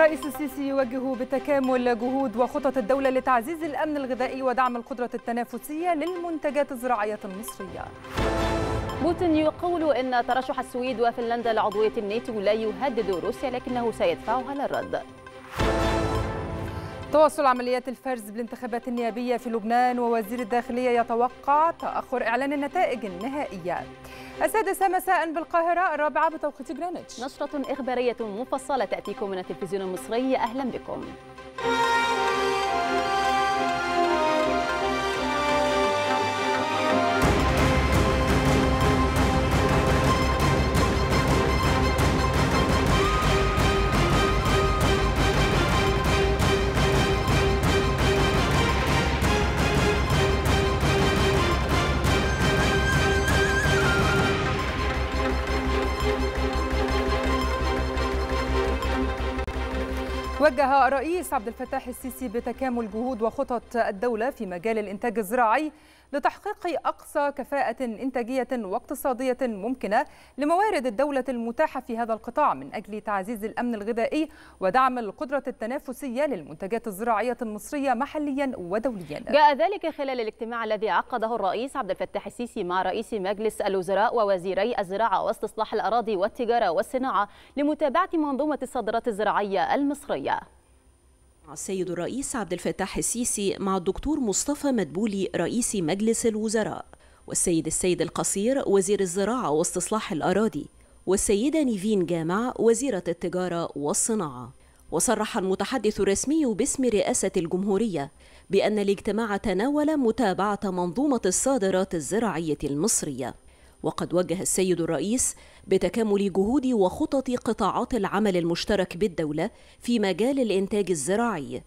الرئيس السيسي يوجه بتكامل جهود وخطط الدولة لتعزيز الأمن الغذائي ودعم القدرة التنافسية للمنتجات الزراعية المصرية بوتين يقول أن ترشح السويد وفنلندا لعضوية الناتو لا يهدد روسيا لكنه سيدفعها للرد تواصل عمليات الفرز بالانتخابات النيابية في لبنان ووزير الداخلية يتوقع تأخر إعلان النتائج النهائية السادسة مساء بالقاهرة الرابعة بتوقيت جرينتش نشرة إخبارية مفصلة تأتيكم من التلفزيون المصري أهلا بكم وجه الرئيس عبد الفتاح السيسي بتكامل جهود وخطط الدولة في مجال الإنتاج الزراعي لتحقيق أقصى كفاءة إنتاجية واقتصادية ممكنة لموارد الدولة المتاحة في هذا القطاع من أجل تعزيز الأمن الغذائي ودعم القدرة التنافسية للمنتجات الزراعية المصرية محليا ودوليا جاء ذلك خلال الاجتماع الذي عقده الرئيس عبد الفتاح السيسي مع رئيس مجلس الوزراء ووزيري الزراعة واستصلاح الأراضي والتجارة والصناعة لمتابعة منظومة الصادرات الزراعية المصرية السيد الرئيس عبد الفتاح السيسي مع الدكتور مصطفى مدبولي رئيس مجلس الوزراء والسيد السيد القصير وزير الزراعة واستصلاح الأراضي والسيدة نيفين جامع وزيرة التجارة والصناعة وصرح المتحدث الرسمي باسم رئاسة الجمهورية بأن الاجتماع تناول متابعة منظومة الصادرات الزراعية المصرية وقد وجه السيد الرئيس بتكامل جهود وخطط قطاعات العمل المشترك بالدولة في مجال الإنتاج الزراعي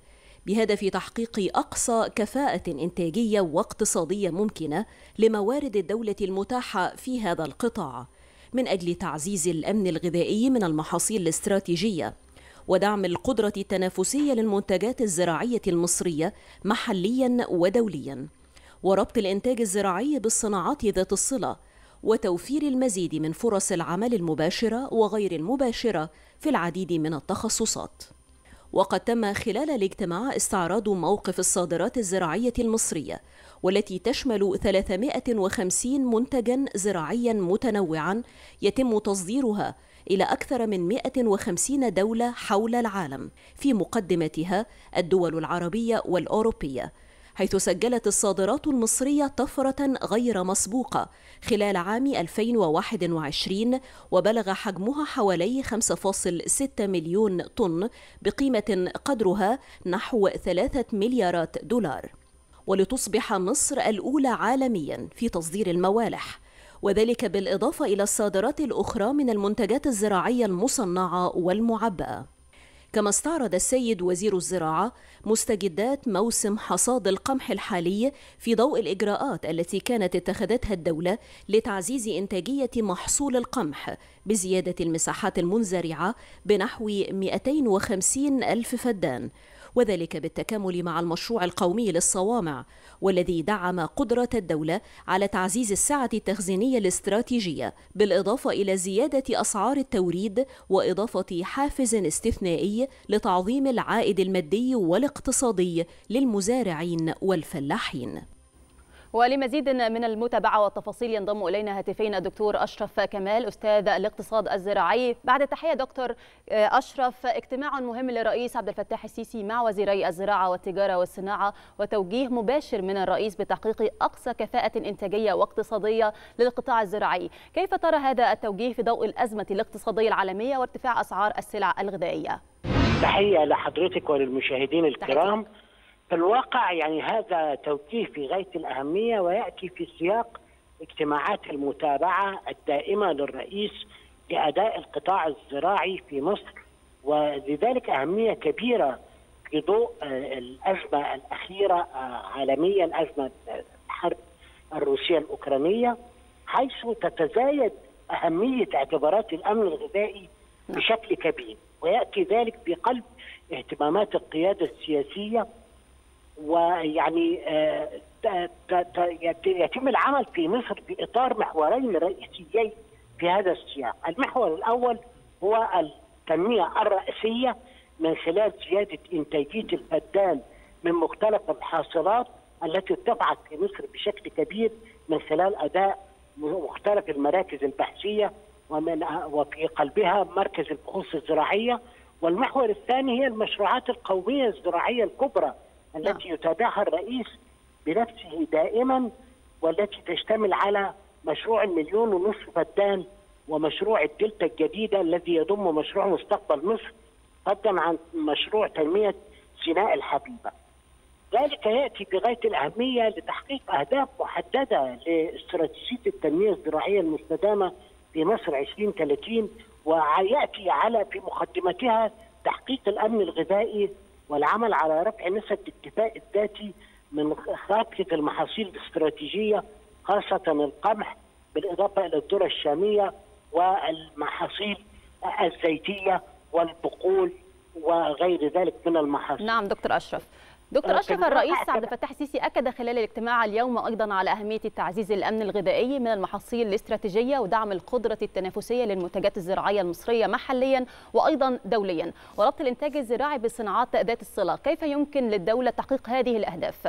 بهدف تحقيق أقصى كفاءة إنتاجية واقتصادية ممكنة لموارد الدولة المتاحة في هذا القطاع من أجل تعزيز الأمن الغذائي من المحاصيل الاستراتيجية ودعم القدرة التنافسية للمنتجات الزراعية المصرية محليا ودوليا وربط الإنتاج الزراعي بالصناعات ذات الصلة وتوفير المزيد من فرص العمل المباشرة وغير المباشرة في العديد من التخصصات. وقد تم خلال الاجتماع استعراض موقف الصادرات الزراعية المصرية والتي تشمل 350 منتجا زراعيا متنوعا يتم تصديرها إلى أكثر من 150 دولة حول العالم في مقدمتها الدول العربية والأوروبية حيث سجلت الصادرات المصرية طفرة غير مسبوقة خلال عام 2021 وبلغ حجمها حوالي 5.6 مليون طن بقيمة قدرها نحو 3 مليارات دولار ولتصبح مصر الأولى عالميا في تصدير الموالح وذلك بالإضافة إلى الصادرات الأخرى من المنتجات الزراعية المصنعة والمعبأة كما استعرض السيد وزير الزراعة مستجدات موسم حصاد القمح الحالي في ضوء الإجراءات التي كانت اتخذتها الدولة لتعزيز إنتاجية محصول القمح بزيادة المساحات المنزرعة بنحو 250 ألف فدان وذلك بالتكامل مع المشروع القومي للصوامع والذي دعم قدرة الدولة على تعزيز السعة التخزينية الاستراتيجية بالإضافة إلى زيادة أسعار التوريد وإضافة حافز استثنائي لتعظيم العائد المادي والاقتصادي للمزارعين والفلاحين ولمزيد من المتابعة والتفاصيل ينضم إلينا هاتفين الدكتور أشرف كمال أستاذ الاقتصاد الزراعي بعد التحية دكتور آه، أشرف اجتماع مهم للرئيس عبد الفتاح السيسي مع وزيري الزراعة والتجارة والصناعة وتوجيه مباشر من الرئيس بتحقيق أقصى كفاءة إنتاجية واقتصادية للقطاع الزراعي كيف ترى هذا التوجيه في ضوء الأزمة الاقتصادية العالمية وارتفاع أسعار السلع الغذائية؟ تحية لحضرتك وللمشاهدين الكرام تحية. في الواقع يعني هذا توجيه في غايه الاهميه وياتي في سياق اجتماعات المتابعه الدائمه للرئيس لاداء القطاع الزراعي في مصر ولذلك اهميه كبيره في ضوء آه، الازمه الاخيره آه، عالميا ازمه الحرب الروسيه الاوكرانيه حيث تتزايد اهميه اعتبارات الامن الغذائي بشكل كبير وياتي ذلك بقلب اهتمامات القياده السياسيه ويعني آه، يتم العمل في مصر بإطار محورين رئيسيين في هذا السياق المحور الأول هو التنمية الرأسية من خلال زيادة إنتاجية الفدان من مختلف الحاصلات التي ارتفعت في مصر بشكل كبير من خلال أداء مختلف المراكز البحثية ومن وفي قلبها مركز البحوث الزراعية والمحور الثاني هي المشروعات القومية الزراعية الكبرى نعم. التي يتابعها الرئيس بنفسه دائما والتي تشتمل على مشروع المليون ونصف فدان ومشروع الدلتا الجديده الذي يضم مشروع مستقبل مصر فضلا عن مشروع تنميه سيناء الحبيبه. ذلك ياتي بغايه الاهميه لتحقيق اهداف محدده لاستراتيجيه التنميه الزراعيه المستدامه في مصر 2030 وياتي على في مقدمتها تحقيق الامن الغذائي والعمل على رفع نسب الكفاء الذاتي من خاطفة المحاصيل الاستراتيجية خاصة القمح بالإضافة إلى الذرة الشامية والمحاصيل الزيتية والبقول وغير ذلك من المحاصيل نعم دكتور أشرف دكتور اشرف الرئيس عبد الفتاح السيسي اكد خلال الاجتماع اليوم ايضا على اهميه تعزيز الامن الغذائي من المحاصيل الاستراتيجيه ودعم القدره التنافسيه للمنتجات الزراعيه المصريه محليا وايضا دوليا وربط الانتاج الزراعي بصناعات ذات الصله كيف يمكن للدوله تحقيق هذه الاهداف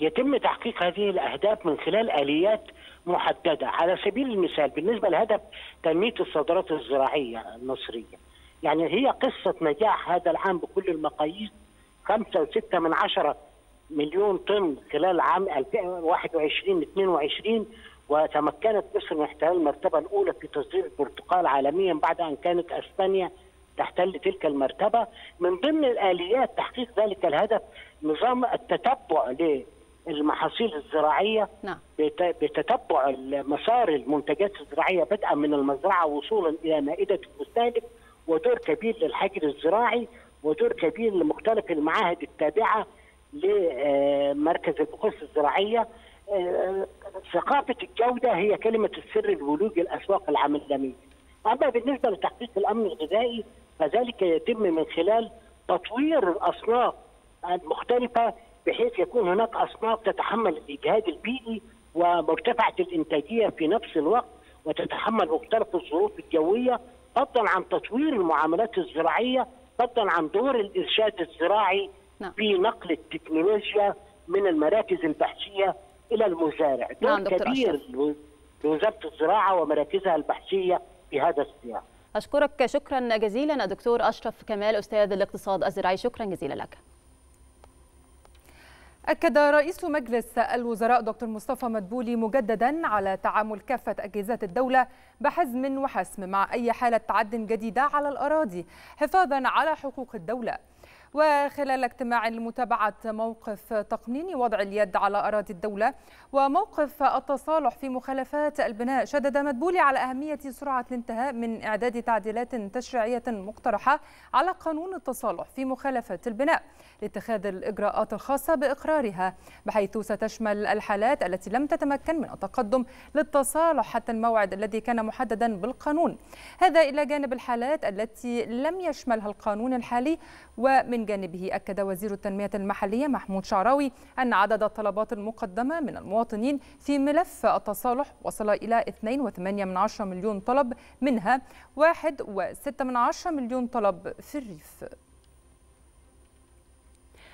يتم تحقيق هذه الاهداف من خلال اليات محدده على سبيل المثال بالنسبه لهدف تنميه الصادرات الزراعيه المصريه يعني هي قصه نجاح هذا العام بكل المقاييس 5.6 من عشرة مليون طن خلال عام 2021 22 وتمكنت مصر من احتلال المرتبة الأولى في تصدير البرتقال عالميا بعد أن كانت أسبانيا تحتل تلك المرتبة من ضمن الآليات تحقيق ذلك الهدف نظام التتبع للمحاصيل الزراعية نعم. بتتبع مسار المنتجات الزراعية بدءا من المزرعة وصولا إلى مائدة المستهلك ودور كبير للحجر الزراعي ودور كبير لمختلف المعاهد التابعه لمركز البحوث الزراعيه آه، ثقافه الجوده هي كلمه السر لولوج الاسواق العالميه. اما بالنسبه لتحقيق الامن الغذائي فذلك يتم من خلال تطوير الاصناف المختلفه بحيث يكون هناك اصناف تتحمل الاجهاد البيئي ومرتفعه الانتاجيه في نفس الوقت وتتحمل مختلف الظروف الجويه فضلا عن تطوير المعاملات الزراعيه فضلا عن دور الارشاد الزراعي نعم. في نقل التكنولوجيا من المراكز البحثيه الى المزارع دور نعم كبير لوزاره الزراعه ومراكزها البحثيه في هذا السياق اشكرك شكرا جزيلا دكتور اشرف كمال استاذ الاقتصاد الزراعي شكرا جزيلا لك أكد رئيس مجلس الوزراء دكتور مصطفى مدبولي مجددا على تعامل كافة أجهزة الدولة بحزم وحسم مع أي حالة تعد جديدة على الأراضي حفاظا على حقوق الدولة وخلال اجتماع لمتابعة موقف تقنين وضع اليد على أراضي الدولة وموقف التصالح في مخالفات البناء شدد مدبولي على أهمية سرعة الانتهاء من إعداد تعديلات تشريعية مقترحة على قانون التصالح في مخالفات البناء لاتخاذ الإجراءات الخاصة بإقرارها بحيث ستشمل الحالات التي لم تتمكن من التقدم للتصالح حتى الموعد الذي كان محددا بالقانون هذا إلى جانب الحالات التي لم يشملها القانون الحالي ومن جانبه أكد وزير التنمية المحلية محمود شعراوي أن عدد الطلبات المقدمة من المواطنين في ملف التصالح وصل إلى 2.8 مليون طلب منها 1.6 مليون طلب في الريف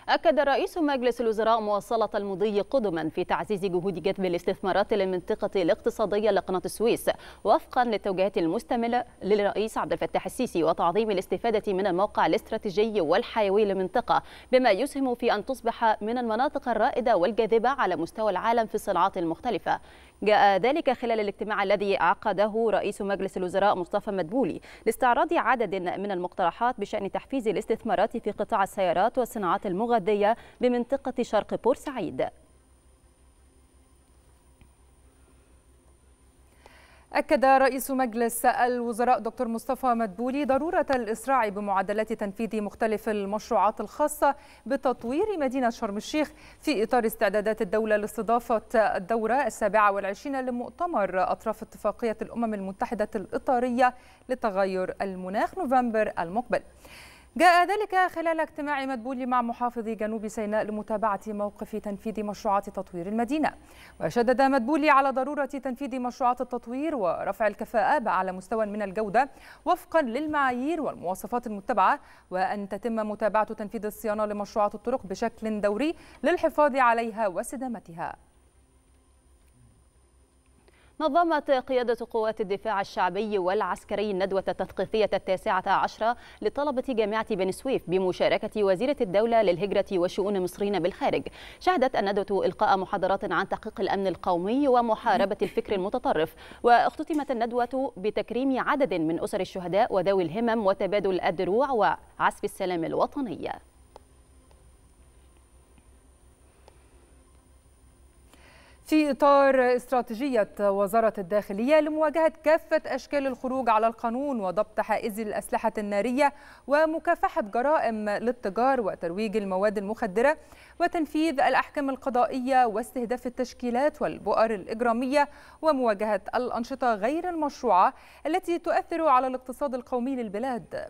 أكد رئيس مجلس الوزراء مواصلة المضي قدما في تعزيز جهود جذب الاستثمارات للمنطقة الاقتصادية لقناة السويس وفقا للتوجيهات المستملة للرئيس عبد الفتاح السيسي وتعظيم الاستفادة من الموقع الاستراتيجي والحيوي للمنطقة بما يسهم في أن تصبح من المناطق الرائدة والجاذبة على مستوى العالم في الصناعات المختلفة جاء ذلك خلال الاجتماع الذي عقده رئيس مجلس الوزراء مصطفى مدبولي لاستعراض عدد من المقترحات بشأن تحفيز الاستثمارات في قطاع السيارات والصناعات المغذية بمنطقة شرق بورسعيد أكد رئيس مجلس الوزراء دكتور مصطفى مدبولي ضرورة الإسراع بمعدلات تنفيذ مختلف المشروعات الخاصة بتطوير مدينة شرم الشيخ في إطار استعدادات الدولة لاستضافة الدورة السابعة والعشرين لمؤتمر أطراف اتفاقية الأمم المتحدة الإطارية لتغير المناخ نوفمبر المقبل. جاء ذلك خلال اجتماع مدبولي مع محافظ جنوب سيناء لمتابعة موقف تنفيذ مشروعات تطوير المدينة وشدد مدبولي على ضرورة تنفيذ مشروعات التطوير ورفع الكفاءة بأعلى مستوى من الجودة وفقا للمعايير والمواصفات المتبعة وأن تتم متابعة تنفيذ الصيانة لمشروعات الطرق بشكل دوري للحفاظ عليها وسدامتها نظمت قيادة قوات الدفاع الشعبي والعسكري الندوة التثقيفية التاسعة عشرة لطلبة جامعة بني سويف بمشاركة وزيرة الدولة للهجرة وشؤون المصريين بالخارج شهدت الندوة إلقاء محاضرات عن تحقيق الأمن القومي ومحاربة الفكر المتطرف واختتمت الندوة بتكريم عدد من أسر الشهداء وذوي الهمم وتبادل الدروع وعزف السلام الوطنية في إطار استراتيجية وزارة الداخلية لمواجهة كافة أشكال الخروج على القانون وضبط حائز الأسلحة النارية ومكافحة جرائم للتجار وترويج المواد المخدرة وتنفيذ الأحكام القضائية واستهداف التشكيلات والبؤر الإجرامية ومواجهة الأنشطة غير المشروعة التي تؤثر على الاقتصاد القومي للبلاد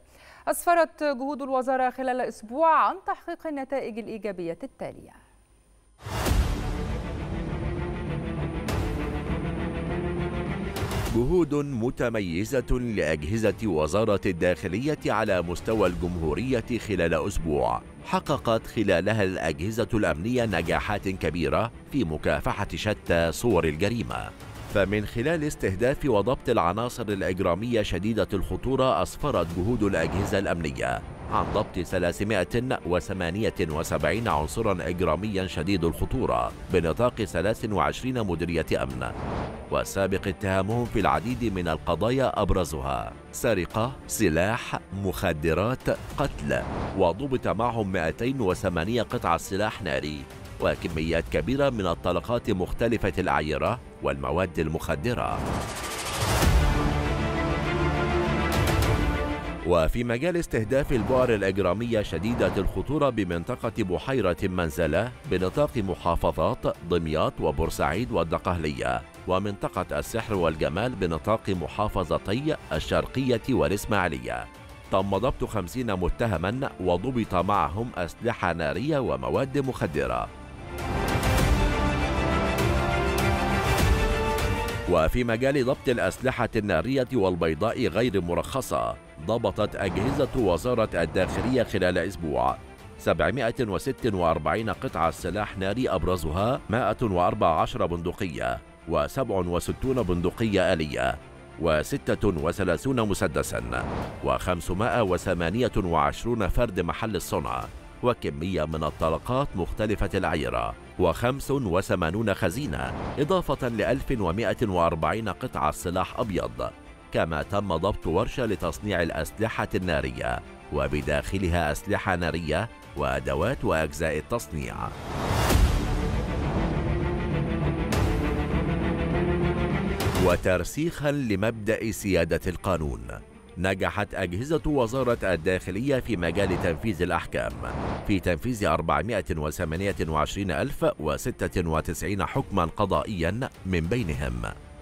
أسفرت جهود الوزارة خلال أسبوع عن تحقيق النتائج الإيجابية التالية جهود متميزة لأجهزة وزارة الداخلية على مستوى الجمهورية خلال أسبوع حققت خلالها الأجهزة الأمنية نجاحات كبيرة في مكافحة شتى صور الجريمة فمن خلال استهداف وضبط العناصر الإجرامية شديدة الخطورة أسفرت جهود الأجهزة الأمنية عن ضبط 378 عنصرا إجراميا شديد الخطورة بنطاق 23 مديرية أمن والسابق اتهامهم في العديد من القضايا أبرزها سرقة، سلاح، مخدرات، قتل وضبط معهم 208 قطع سلاح ناري وكميات كبيرة من الطلقات مختلفة الأعيرة والمواد المخدرة وفي مجال استهداف البؤر الإجرامية شديدة الخطورة بمنطقة بحيرة منزلة بنطاق محافظات دمياط وبورسعيد والدقهلية ومنطقة السحر والجمال بنطاق محافظتي الشرقية والإسماعيلية تم ضبط خمسين متهما وضبط معهم أسلحة نارية ومواد مخدرة وفي مجال ضبط الأسلحة النارية والبيضاء غير مرخصة ضبطت أجهزة وزارة الداخلية خلال أسبوع 746 قطعة سلاح ناري أبرزها 114 بندقية و67 بندقية آلية و36 مسدسا و528 فرد محل الصنع وكمية من الطلقات مختلفة العيرة و85 خزينة إضافة ل 1140 قطعة سلاح أبيض كما تم ضبط ورشة لتصنيع الأسلحة النارية وبداخلها أسلحة نارية وأدوات وأجزاء التصنيع وترسيخا لمبدأ سيادة القانون نجحت أجهزة وزارة الداخلية في مجال تنفيذ الأحكام في تنفيذ 428096 حكما قضائيا من بينهم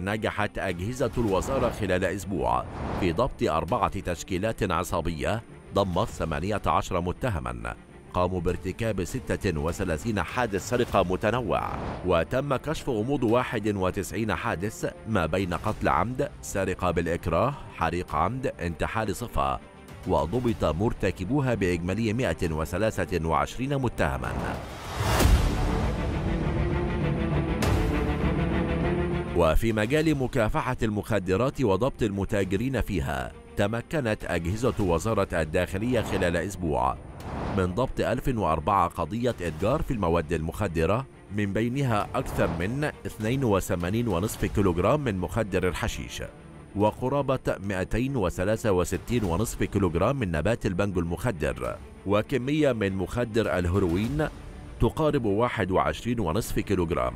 نجحت أجهزة الوزارة خلال أسبوع في ضبط أربعة تشكيلات عصابية ضمت 18 متهما قاموا بارتكاب 36 حادث سرقة متنوع وتم كشف غموض 91 حادث ما بين قتل عمد، سرقة بالإكراه، حريق عمد، انتحال صفة وضبط مرتكبوها بإجمالي 123 متهماً وفي مجال مكافحة المخدرات وضبط المتاجرين فيها تمكنت أجهزة وزارة الداخلية خلال أسبوع من ضبط 1004 قضية إتجار في المواد المخدرة من بينها أكثر من 82.5 كيلوغرام من مخدر الحشيش وقرابة 263.5 كيلوغرام من نبات البنج المخدر وكمية من مخدر الهروين تقارب 21.5 كيلوغرام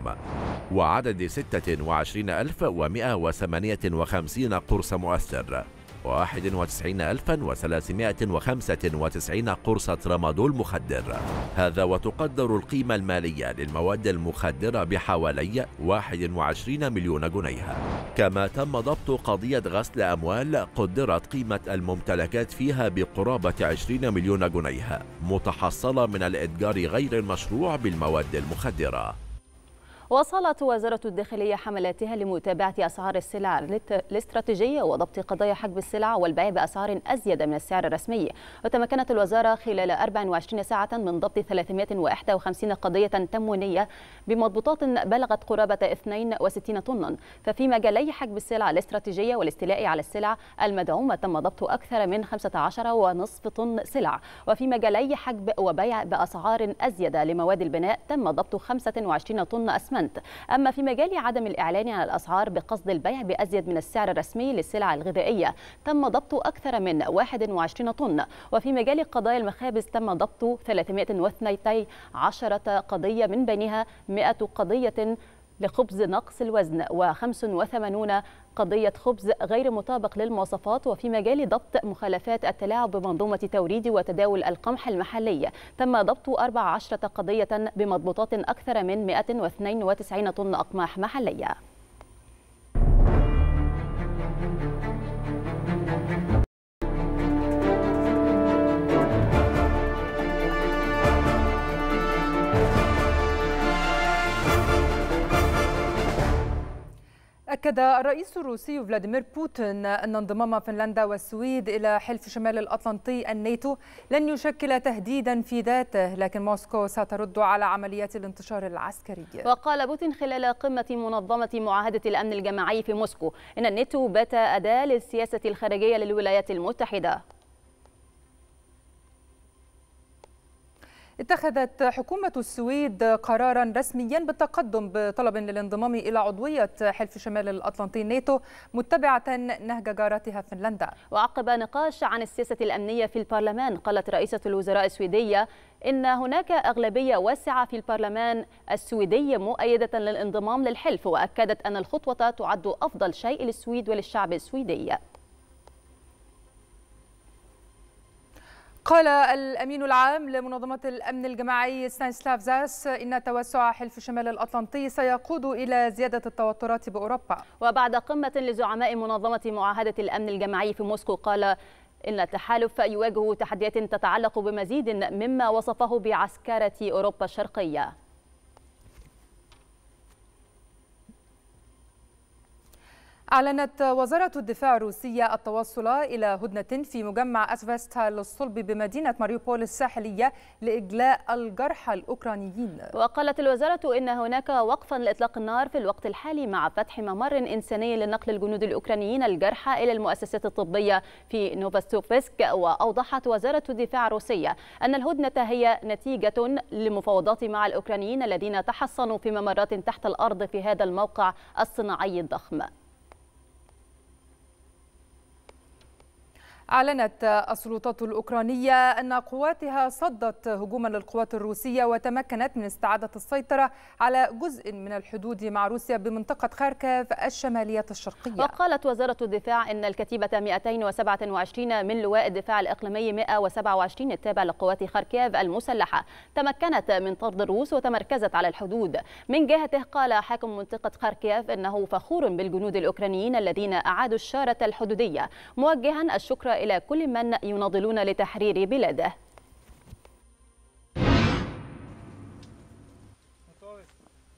وعدد 26158 قرص مؤثر 91395 قرصة رامادول مخدر هذا وتقدر القيمة المالية للمواد المخدرة بحوالي 21 مليون جنيه كما تم ضبط قضية غسل أموال قدرت قيمة الممتلكات فيها بقرابة 20 مليون جنيه متحصلة من الإتجار غير المشروع بالمواد المخدرة وصلت وزارة الداخلية حملاتها لمتابعة أسعار السلع الاستراتيجية وضبط قضايا حجب السلع والبيع بأسعار أزيد من السعر الرسمي وتمكنت الوزارة خلال 24 ساعة من ضبط 351 قضية تموينية بمضبوطات بلغت قرابة 62 طنا ففي مجالي حجب السلع الاستراتيجية والاستيلاء على السلع المدعومة تم ضبط أكثر من 15 ونصف طن سلع وفي مجالي حجب وبيع بأسعار أزيد لمواد البناء تم ضبط 25 طن أسمنت سنت أما في مجال عدم الإعلان عن الأسعار بقصد البيع بأزيد من السعر الرسمي للسلع الغذائية تم ضبط أكثر من 21 طن وفي مجال قضايا المخابز تم ضبط 312 قضية من بينها 100 قضية لخبز نقص الوزن و85 قضية خبز غير مطابق للمواصفات وفي مجال ضبط مخالفات التلاعب بمنظومة توريد وتداول القمح المحلي تم ضبط 14 قضية بمضبوطات أكثر من 192 طن أقماح محلية أكد الرئيس الروسي فلاديمير بوتين أن انضمام فنلندا والسويد إلى حلف شمال الأطلنطي الناتو لن يشكل تهديدا في ذاته لكن موسكو سترد على عمليات الانتشار العسكري وقال بوتين خلال قمة منظمة معاهدة الأمن الجماعي في موسكو إن الناتو بات أداة للسياسة الخارجية للولايات المتحدة اتخذت حكومة السويد قرارا رسميا بالتقدم بطلب للانضمام إلى عضوية حلف شمال الأطلنطي ناتو متبعة نهج جارتها فنلندا وعقب نقاش عن السياسة الأمنية في البرلمان قالت رئيسة الوزراء السويدية إن هناك أغلبية واسعة في البرلمان السويدي مؤيدة للانضمام للحلف وأكدت أن الخطوة تعد أفضل شيء للسويد وللشعب السويدي قال الأمين العام لمنظمة الأمن الجماعي ستانسلاف زاس إن توسع حلف شمال الأطلنطي سيقود إلى زيادة التوترات بأوروبا وبعد قمة لزعماء منظمة معاهدة الأمن الجماعي في موسكو قال إن التحالف يواجه تحديات تتعلق بمزيد مما وصفه بعسكرة أوروبا الشرقية أعلنت وزارة الدفاع الروسية التوصل إلى هدنة في مجمع أسفستا للصلب بمدينة ماريوبول الساحلية لإجلاء الجرحى الأوكرانيين وقالت الوزارة إن هناك وقفا لإطلاق النار في الوقت الحالي مع فتح ممر إنساني لنقل الجنود الأوكرانيين الجرحى إلى المؤسسات الطبية في نوفاستوفسك وأوضحت وزارة الدفاع الروسية أن الهدنة هي نتيجة لمفاوضات مع الأوكرانيين الذين تحصنوا في ممرات تحت الأرض في هذا الموقع الصناعي الضخم أعلنت السلطات الأوكرانية أن قواتها صدت هجوما للقوات الروسية وتمكنت من استعادة السيطرة على جزء من الحدود مع روسيا بمنطقة خاركاف الشمالية الشرقية وقالت وزارة الدفاع أن الكتيبة 227 من لواء الدفاع الإقليمي 127 التابع لقوات خاركاف المسلحة تمكنت من طرد الروس وتمركزت على الحدود من جهته قال حاكم منطقة خاركاف أنه فخور بالجنود الأوكرانيين الذين أعادوا الشارة الحدودية موجها الشكر إلى كل من يناضلون لتحرير بلاده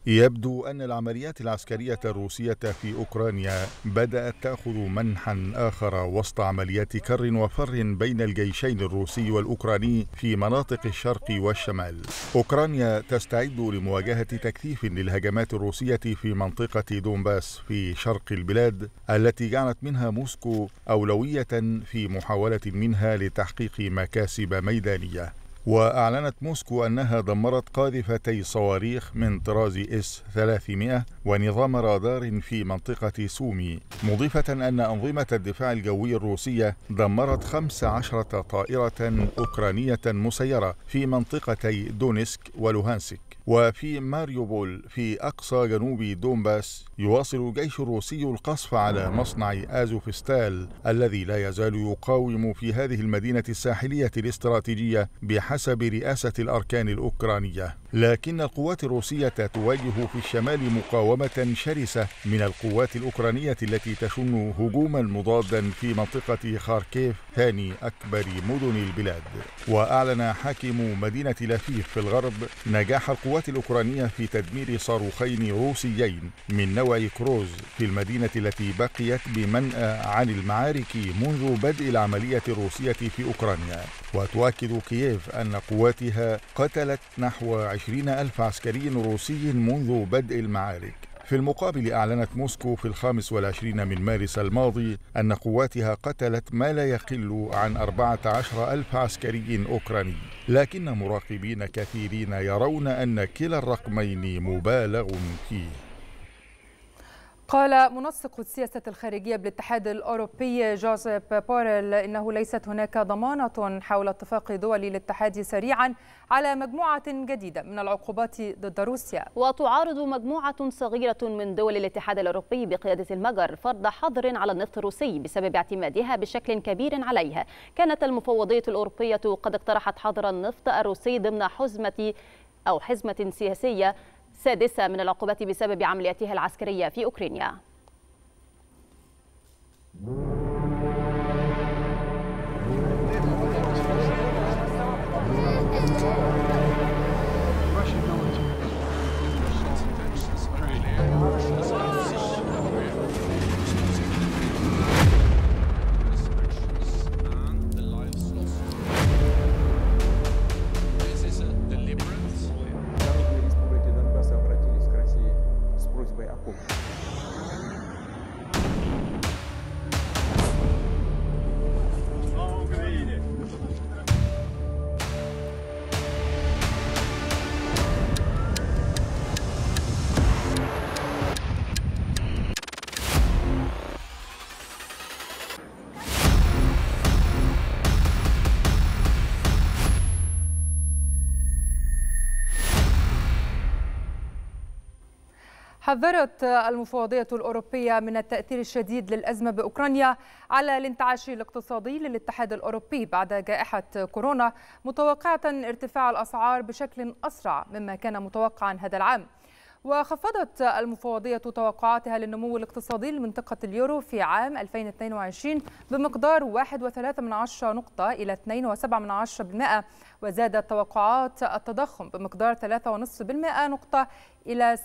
يبدو أن العمليات العسكرية الروسية في أوكرانيا بدأت تأخذ منحا آخر وسط عمليات كر وفر بين الجيشين الروسي والأوكراني في مناطق الشرق والشمال أوكرانيا تستعد لمواجهة تكثيف للهجمات الروسية في منطقة دونباس في شرق البلاد التي جعلت منها موسكو أولوية في محاولة منها لتحقيق مكاسب ميدانية وأعلنت موسكو أنها دمرت قاذفتي صواريخ من طراز إس 300 ونظام رادار في منطقة سومي مضيفة أن أنظمة الدفاع الجوي الروسية دمرت 15 طائرة أوكرانية مسيرة في منطقتي دونسك ولوهانسك وفي ماريوبول في أقصى جنوب دونباس يواصل الجيش الروسي القصف على مصنع آزوفستال الذي لا يزال يقاوم في هذه المدينة الساحلية الاستراتيجية بحسب رئاسة الأركان الأوكرانية لكن القوات الروسية تواجه في الشمال مقاومة شرسة من القوات الأوكرانية التي تشن هجوما مضادا في منطقة خاركيف ثاني أكبر مدن البلاد وأعلن حاكم مدينة لافيف في الغرب نجاح القوات القوات الأوكرانية في تدمير صاروخين روسيين من نوع كروز في المدينة التي بقيت بمنأى عن المعارك منذ بدء العملية الروسية في أوكرانيا وتؤكد كييف أن قواتها قتلت نحو 20 ألف عسكري روسي منذ بدء المعارك في المقابل أعلنت موسكو في الخامس والعشرين من مارس الماضي أن قواتها قتلت ما لا يقل عن 14 ألف عسكري أوكراني لكن مراقبين كثيرين يرون أن كلا الرقمين مبالغ فيه قال منسق السياسة الخارجية بالاتحاد الأوروبي جوزيف بوريل إنه ليست هناك ضمانة حول اتفاق دول الاتحاد سريعا على مجموعة جديدة من العقوبات ضد روسيا وتعارض مجموعة صغيرة من دول الاتحاد الأوروبي بقيادة المجر فرض حظر على النفط الروسي بسبب اعتمادها بشكل كبير عليها كانت المفوضية الأوروبية قد اقترحت حظر النفط الروسي ضمن حزمة أو حزمة سياسية السادسة من العقوبات بسبب عملياتها العسكرية في أوكرانيا. حذرت المفوضية الأوروبية من التأثير الشديد للأزمة بأوكرانيا على الانتعاش الاقتصادي للاتحاد الأوروبي بعد جائحة كورونا متوقعة ارتفاع الأسعار بشكل أسرع مما كان متوقعا هذا العام وخفضت المفوضية توقعاتها للنمو الاقتصادي لمنطقة اليورو في عام 2022 بمقدار 1.3 نقطة إلى 2.7% وزادت توقعات التضخم بمقدار 3.5% نقطة إلى 6.1%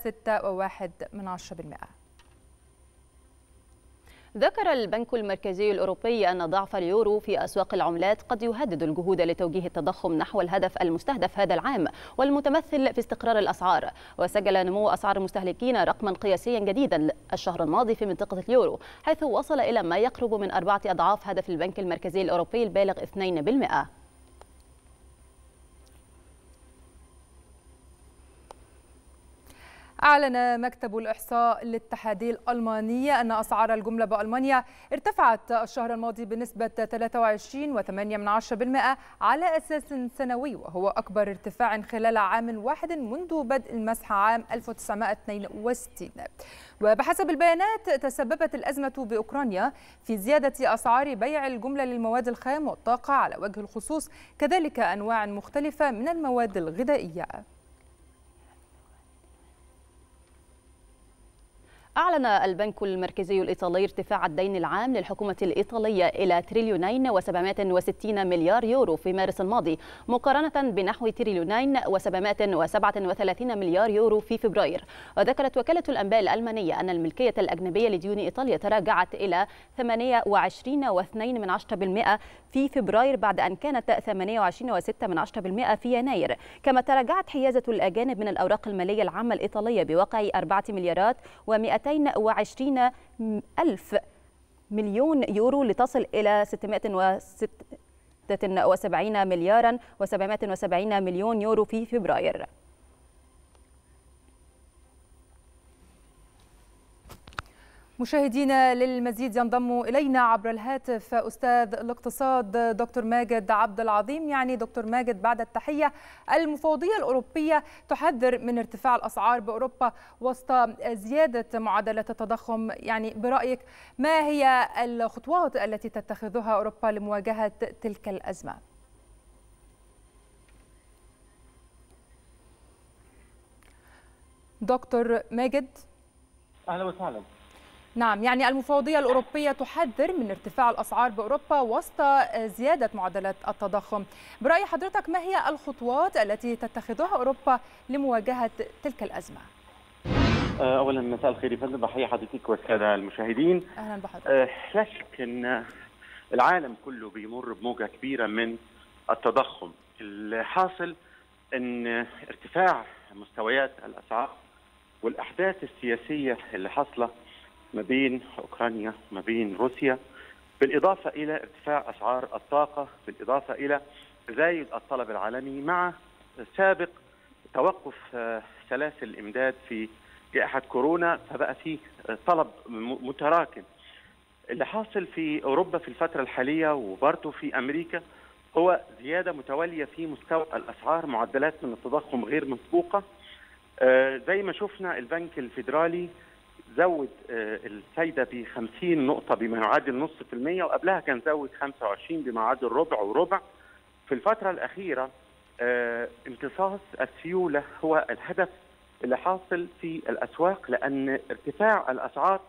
ذكر البنك المركزي الأوروبي أن ضعف اليورو في أسواق العملات قد يهدد الجهود لتوجيه التضخم نحو الهدف المستهدف هذا العام والمتمثل في استقرار الأسعار وسجل نمو أسعار المستهلكين رقما قياسيا جديدا الشهر الماضي في منطقة اليورو حيث وصل إلى ما يقرب من أربعة أضعاف هدف البنك المركزي الأوروبي البالغ 2% أعلن مكتب الإحصاء الاتحادي الألماني أن أسعار الجملة بألمانيا ارتفعت الشهر الماضي بنسبة 23.8% على أساس سنوي وهو أكبر ارتفاع خلال عام واحد منذ بدء المسح عام 1962 وبحسب البيانات تسببت الأزمة بأوكرانيا في زيادة أسعار بيع الجملة للمواد الخام والطاقة على وجه الخصوص كذلك أنواع مختلفة من المواد الغذائية أعلن البنك المركزي الإيطالي ارتفاع الدين العام للحكومة الإيطالية إلى تريليونين و760 مليار يورو في مارس الماضي مقارنة بنحو تريليونين و737 مليار يورو في فبراير وذكرت وكالة الأنباء الألمانية أن الملكية الأجنبية لديون إيطاليا تراجعت إلى 28.2% في فبراير بعد أن كانت 28.6% في يناير كما تراجعت حيازة الأجانب من الأوراق المالية العامة الإيطالية بواقع 4 مليارات و200 220 ألف مليون يورو لتصل إلى 676 مليارا و770 مليون يورو في فبراير مشاهدينا للمزيد ينضم الينا عبر الهاتف استاذ الاقتصاد دكتور ماجد عبد العظيم يعني دكتور ماجد بعد التحيه المفوضيه الاوروبيه تحذر من ارتفاع الاسعار باوروبا وسط زياده معدلات التضخم يعني برايك ما هي الخطوات التي تتخذها اوروبا لمواجهه تلك الازمه دكتور ماجد اهلا وسهلا نعم يعني المفوضية الأوروبية تحذر من ارتفاع الأسعار بأوروبا وسط آه، زيادة معدلات التضخم برأي حضرتك ما هي الخطوات التي تتخذها أوروبا لمواجهة تلك الأزمة؟ آه، اولا مساء الخير يا فندم بحيي حضرتك والساده المشاهدين اهلا بحضرتك آه، لا شك ان العالم كله بيمر بموجه كبيره من التضخم الحاصل ان ارتفاع مستويات الاسعار والاحداث السياسيه اللي حاصله ما بين اوكرانيا ما بين روسيا بالاضافه الى ارتفاع اسعار الطاقه بالاضافه الى تزايد الطلب العالمي مع سابق توقف آه، سلاسل الامداد في جائحه كورونا فبقى في آه، طلب متراكم اللي حاصل في اوروبا في الفتره الحاليه وبرضه في امريكا هو زياده متواليه في مستوى الاسعار معدلات من التضخم غير مسبوقه آه، زي ما شفنا البنك الفيدرالي زود آه، السيدة ب 50 نقطة بما يعادل نص في المية وقبلها كان زود 25 بما يعادل ربع وربع في الفترة الأخيرة آه، امتصاص السيولة هو الهدف اللي حاصل في الأسواق لأن ارتفاع الأسعار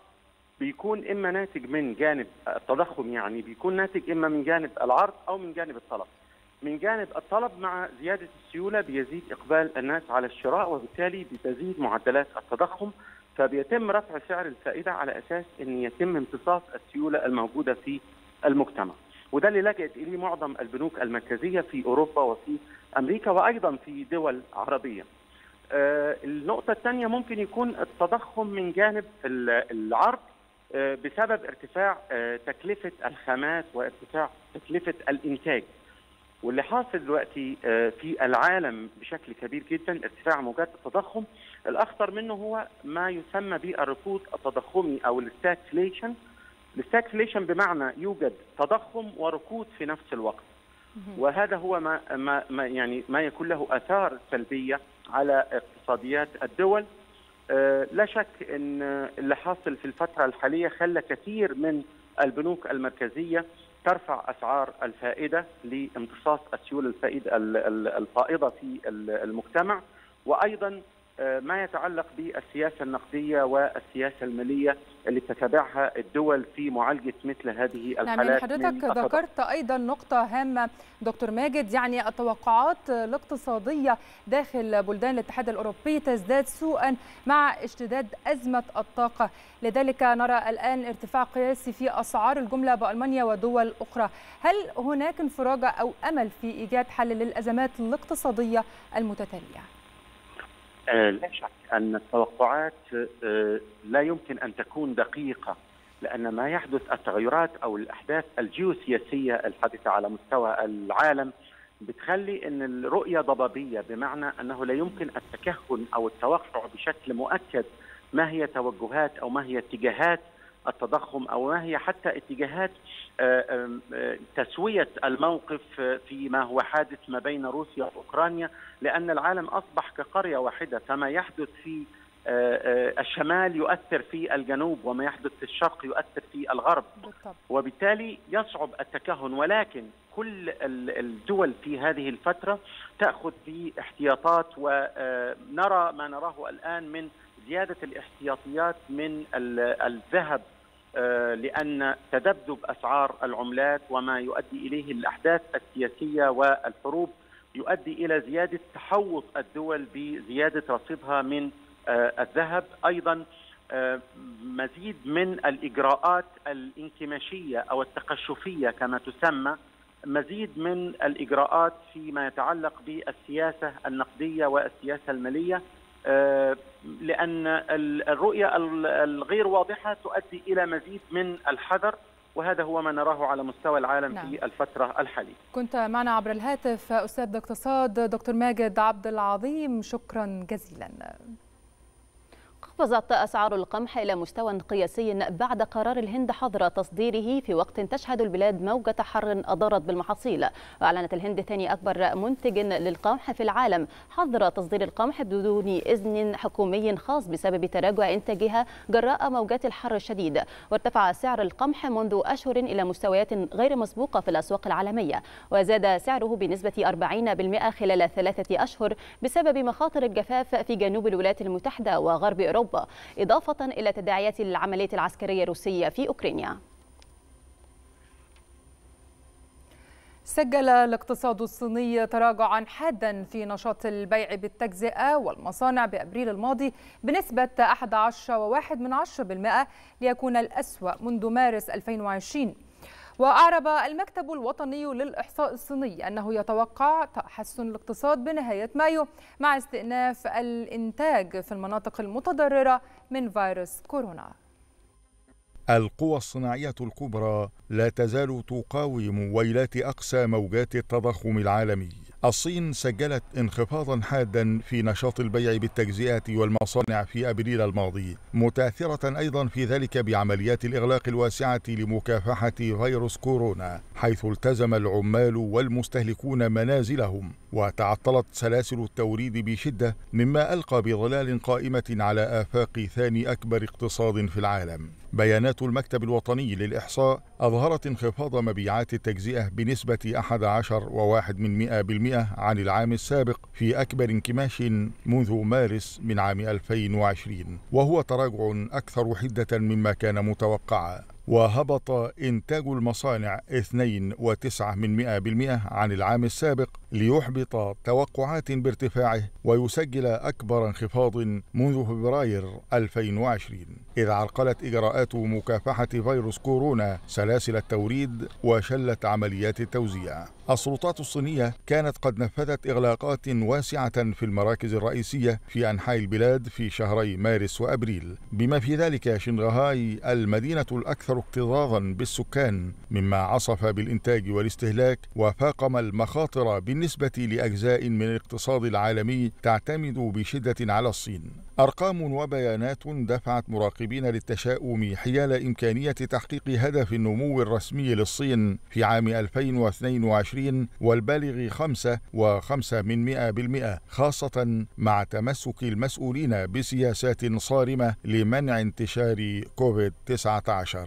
بيكون إما ناتج من جانب التضخم يعني بيكون ناتج إما من جانب العرض أو من جانب الطلب من جانب الطلب مع زيادة السيولة بيزيد إقبال الناس على الشراء وبالتالي بتزيد معدلات التضخم فبيتم رفع سعر الفائده على اساس ان يتم امتصاص السيوله الموجوده في المجتمع وده اللي لجأت اليه معظم البنوك المركزيه في اوروبا وفي امريكا وايضا في دول عربيه آه، النقطة الثانية ممكن يكون التضخم من جانب العرض آه، بسبب ارتفاع آه، تكلفة الخامات وارتفاع تكلفة الإنتاج واللي حاصل دلوقتي آه، في العالم بشكل كبير جدا ارتفاع موجات التضخم الاخطر منه هو ما يسمى بالركود التضخمي او الستاكفليشن الستاكفليشن بمعنى يوجد تضخم وركود في نفس الوقت وهذا هو ما, ما, ما يعني ما يكون له اثار سلبيه على اقتصاديات الدول آه، لا شك ان اللي حاصل في الفتره الحاليه خلى كثير من البنوك المركزيه ترفع اسعار الفائده لامتصاص السيوله الفائده الفائضه في المجتمع وايضا ما يتعلق بالسياسه النقديه والسياسه الماليه اللي تتبعها الدول في معالجه مثل هذه الحالات نعم يعني حضرتك ذكرت ايضا نقطه هامه دكتور ماجد يعني التوقعات الاقتصاديه داخل بلدان الاتحاد الاوروبي تزداد سوءا مع اشتداد ازمه الطاقه لذلك نرى الان ارتفاع قياسي في اسعار الجمله بالمانيا ودول اخرى هل هناك انفراجه او امل في ايجاد حل للازمات الاقتصاديه المتتاليه آه، لا شك ان التوقعات آه، لا يمكن ان تكون دقيقه لان ما يحدث التغيرات او الاحداث الجيوسياسيه الحادثه على مستوى العالم بتخلي ان الرؤيه ضبابيه بمعنى انه لا يمكن التكهن او التوقع بشكل مؤكد ما هي توجهات او ما هي اتجاهات التضخم او ما هي حتى اتجاهات آه، آه، تسويه الموقف آه، فيما هو حادث ما بين روسيا واوكرانيا لان العالم اصبح كقريه واحده فما يحدث في الشمال يؤثر في الجنوب وما يحدث في الشرق يؤثر في الغرب بالطبع. وبالتالي يصعب التكهن ولكن كل الدول في هذه الفتره تاخذ باحتياطات ونرى ما نراه الان من زياده الاحتياطيات من الذهب آه، لان تذبذب اسعار العملات وما يؤدي اليه الاحداث السياسيه والحروب يؤدي الى زياده تحوط الدول بزياده رصيدها من آه، الذهب ايضا آه، مزيد من الاجراءات الانكماشيه او التقشفيه كما تسمى مزيد من الاجراءات فيما يتعلق بالسياسه النقديه والسياسه الماليه آه، لأن الرؤية الغير واضحة تؤدي إلى مزيد من الحذر وهذا هو ما نراه على مستوى العالم نعم. في الفترة الحالية كنت معنا عبر الهاتف أستاذ اقتصاد دكتور ماجد عبد العظيم شكرا جزيلا وصلت أسعار القمح إلى مستوى قياسي بعد قرار الهند حظر تصديره في وقت تشهد البلاد موجة حر أضرت بالمحاصيل وأعلنت الهند ثاني أكبر منتج للقمح في العالم حظر تصدير القمح بدون إذن حكومي خاص بسبب تراجع إنتاجها جراء موجات الحر الشديد وارتفع سعر القمح منذ أشهر إلى مستويات غير مسبوقة في الأسواق العالمية وزاد سعره بنسبة 40% خلال ثلاثة أشهر بسبب مخاطر الجفاف في جنوب الولايات المتحدة وغرب أوروبا أوروبا إضافة إلى تداعيات العملية العسكرية الروسية في أوكرانيا سجل الاقتصاد الصيني تراجعا حادا في نشاط البيع بالتجزئة والمصانع بأبريل الماضي بنسبة 11.1% ليكون الأسوأ منذ مارس 2020 وأعرب المكتب الوطني للإحصاء الصيني أنه يتوقع تحسن الاقتصاد بنهاية مايو مع استئناف الإنتاج في المناطق المتضررة من فيروس كورونا القوى الصناعية الكبرى لا تزال تقاوم ويلات أقصى موجات التضخم العالمي الصين سجلت انخفاضا حادا في نشاط البيع بالتجزئات والمصانع في ابريل الماضي، متاثره ايضا في ذلك بعمليات الاغلاق الواسعه لمكافحه فيروس كورونا، حيث التزم العمال والمستهلكون منازلهم، وتعطلت سلاسل التوريد بشده، مما القى بظلال قائمه على افاق ثاني اكبر اقتصاد في العالم. بيانات المكتب الوطني للإحصاء أظهرت انخفاض مبيعات التجزئة بنسبة 11.1% عن العام السابق في أكبر انكماش منذ مارس من عام 2020 وهو تراجع أكثر حدة مما كان متوقعا وهبط إنتاج المصانع 2.9% عن العام السابق ليحبط توقعات بارتفاعه ويسجل أكبر انخفاض منذ فبراير 2020 إذ عرقلت إجراءات مكافحة فيروس كورونا سلاسل التوريد وشلت عمليات التوزيع السلطات الصينية كانت قد نفذت إغلاقات واسعة في المراكز الرئيسية في أنحاء البلاد في شهري مارس وأبريل بما في ذلك شنغهاي المدينة الأكثر اكتظاظا بالسكان مما عصف بالإنتاج والاستهلاك وفاقم المخاطر بالنسبة لأجزاء من الاقتصاد العالمي تعتمد بشدة على الصين أرقام وبيانات دفعت مراقبين للتشاؤم حيال إمكانية تحقيق هدف النمو الرسمي للصين في عام 2022 والبالغ 5.5 من 100% خاصة مع تمسك المسؤولين بسياسات صارمة لمنع انتشار كوفيد-19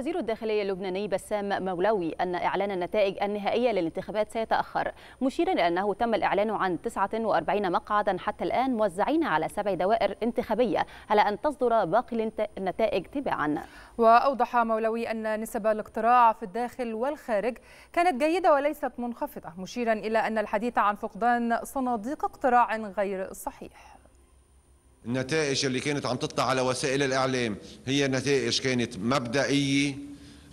وزير الداخلية اللبناني بسام مولوي أن إعلان النتائج النهائية للانتخابات سيتأخر مشيرا إلى أنه تم الإعلان عن 49 مقعدا حتى الآن موزعين على سبع دوائر انتخابية على أن تصدر باقي النتائج تباعا وأوضح مولوي أن نسب الاقتراع في الداخل والخارج كانت جيدة وليست منخفضة مشيرا إلى أن الحديث عن فقدان صناديق اقتراع غير صحيح النتائج اللي كانت عم تطلع على وسائل الإعلام هي نتائج كانت مبدئية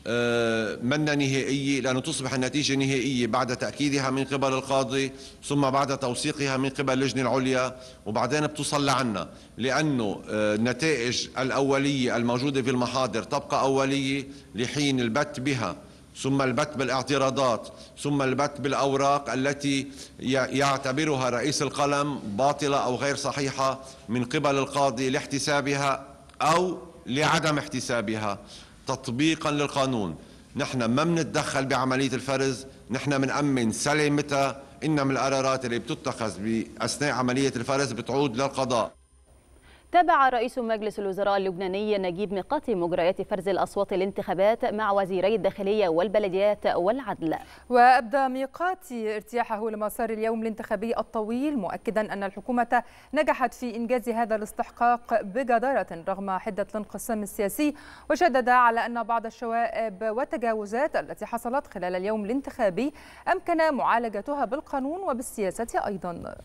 آه، منا نهائية لأنه تصبح النتيجة نهائية بعد تأكيدها من قبل القاضي ثم بعد توثيقها من قبل اللجنة العليا وبعدين بتوصل لعنا لأنه آه، النتائج الأولية الموجودة في المحاضر تبقى أولية لحين البت بها ثم البت بالاعتراضات ثم البت بالأوراق التي يعتبرها رئيس القلم باطلة أو غير صحيحة من قبل القاضي لاحتسابها أو لعدم احتسابها تطبيقا للقانون نحن ما بنتدخل بعملية الفرز نحن بنأمن سلامتها إنما القرارات اللي بتتخذ بأثناء عملية الفرز بتعود للقضاء تابع رئيس مجلس الوزراء اللبناني نجيب ميقاتي مجريات فرز الأصوات الانتخابات مع وزيري الداخلية والبلديات والعدل وأبدى ميقاتي ارتياحه لمسار اليوم الانتخابي الطويل مؤكدا أن الحكومة نجحت في إنجاز هذا الاستحقاق بجدارة رغم حدة الانقسام السياسي وشدد على أن بعض الشوائب والتجاوزات التي حصلت خلال اليوم الانتخابي أمكن معالجتها بالقانون وبالسياسة أيضا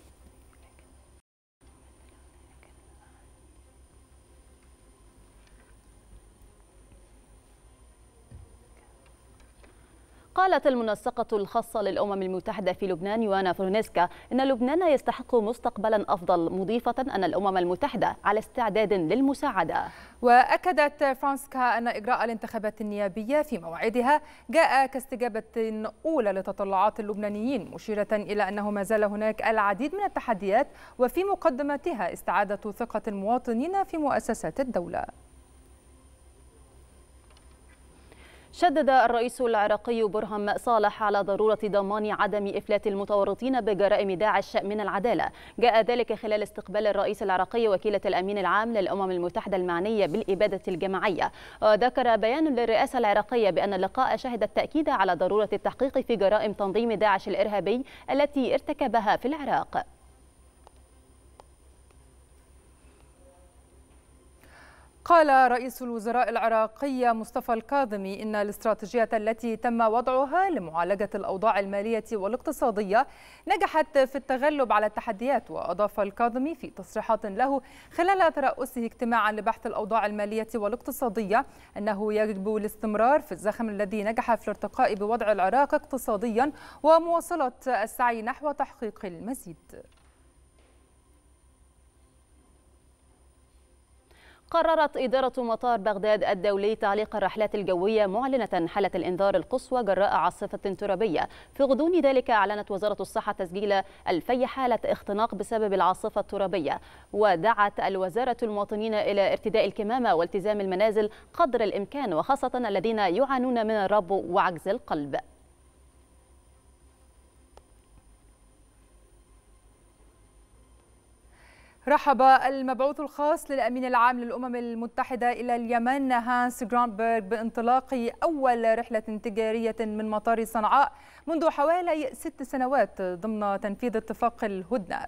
قالت المنسقة الخاصة للأمم المتحدة في لبنان يوانا فرونيسكا إن لبنان يستحق مستقبلا أفضل مضيفة أن الأمم المتحدة على استعداد للمساعدة وأكدت فرانسكا أن إجراء الانتخابات النيابية في موعدها جاء كاستجابة أولى لتطلعات اللبنانيين مشيرة إلى أنه ما زال هناك العديد من التحديات وفي مقدمتها استعادة ثقة المواطنين في مؤسسات الدولة شدد الرئيس العراقي برهم صالح على ضرورة ضمان عدم إفلات المتورطين بجرائم داعش من العدالة جاء ذلك خلال استقبال الرئيس العراقي وكيلة الأمين العام للأمم المتحدة المعنية بالإبادة الجماعية وذكر بيان للرئاسة العراقية بأن اللقاء شهد التأكيد على ضرورة التحقيق في جرائم تنظيم داعش الإرهابي التي ارتكبها في العراق قال رئيس الوزراء العراقي مصطفى الكاظمي إن الاستراتيجية التي تم وضعها لمعالجة الأوضاع المالية والاقتصادية نجحت في التغلب على التحديات وأضاف الكاظمي في تصريحات له خلال ترأسه اجتماعا لبحث الأوضاع المالية والاقتصادية أنه يجب الاستمرار في الزخم الذي نجح في الارتقاء بوضع العراق اقتصاديا ومواصلة السعي نحو تحقيق المزيد قررت إدارة مطار بغداد الدولي تعليق الرحلات الجوية معلنة حالة الإنذار القصوى جراء عاصفة ترابية في غضون ذلك أعلنت وزارة الصحة تسجيل ألفي حالة اختناق بسبب العاصفة الترابية ودعت الوزارة المواطنين إلى ارتداء الكمامة والتزام المنازل قدر الإمكان وخاصة الذين يعانون من الرب وعجز القلب رحب المبعوث الخاص للأمين العام للأمم المتحدة إلى اليمن هانس جرانبرغ بانطلاق أول رحلة تجارية من مطار صنعاء منذ حوالي ست سنوات ضمن تنفيذ اتفاق الهدنة